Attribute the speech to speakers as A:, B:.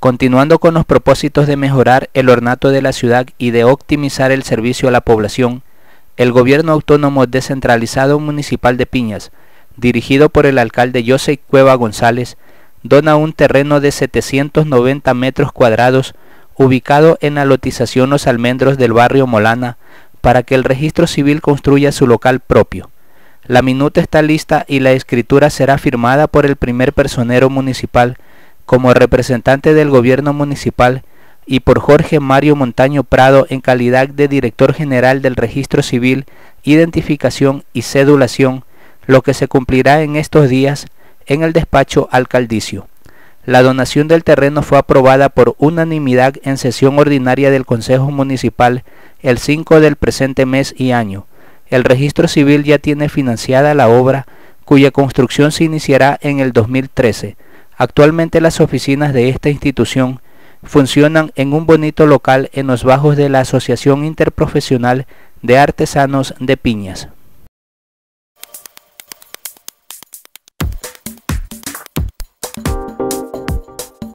A: Continuando con los propósitos de mejorar el ornato de la ciudad y de optimizar el servicio a la población, el gobierno autónomo descentralizado municipal de Piñas, dirigido por el alcalde Jose Cueva González, dona un terreno de 790 metros cuadrados ubicado en la lotización Los Almendros del barrio Molana para que el registro civil construya su local propio. La minuta está lista y la escritura será firmada por el primer personero municipal como representante del gobierno municipal y por Jorge Mario Montaño Prado en calidad de director general del Registro Civil, Identificación y Cedulación, lo que se cumplirá en estos días en el despacho alcaldicio. La donación del terreno fue aprobada por unanimidad en sesión ordinaria del Consejo Municipal el 5 del presente mes y año. El registro civil ya tiene financiada la obra, cuya construcción se iniciará en el 2013. Actualmente las oficinas de esta institución funcionan en un bonito local en los bajos de la Asociación Interprofesional de Artesanos de Piñas.